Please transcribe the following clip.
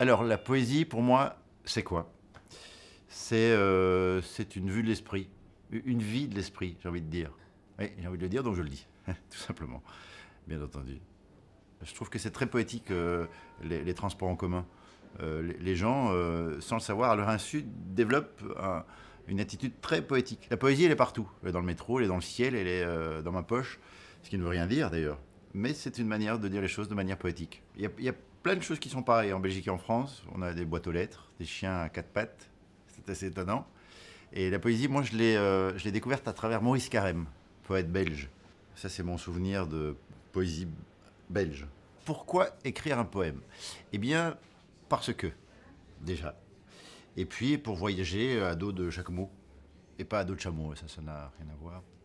Alors, la poésie, pour moi, c'est quoi euh, C'est une vue de l'esprit, une vie de l'esprit, j'ai envie de dire. Oui, j'ai envie de le dire, donc je le dis, tout simplement, bien entendu. Je trouve que c'est très poétique, euh, les, transports en commun. Euh, les, gens, sans le savoir, à leur insu, développent une attitude très poétique. La poésie, elle est partout. Elle est dans le métro, elle est dans le ciel, elle est dans ma poche, ce qui ne veut rien dire d'ailleurs. Mais c'est une manière de dire les choses de manière poétique. Il y a, plein de choses qui sont pareilles en Belgique et en France. On a des boîtes aux lettres, des chiens à quatre pattes. C'est assez étonnant. Et la poésie, moi, je l'ai euh, découverte à travers Maurice Carême, poète belge. Ça, c'est mon souvenir de poésie belge. Pourquoi écrire un poème Eh bien, parce que, déjà. Et puis, pour voyager à dos de chaque mot. Et pas à dos de chameau, ça, ça n'a rien à voir.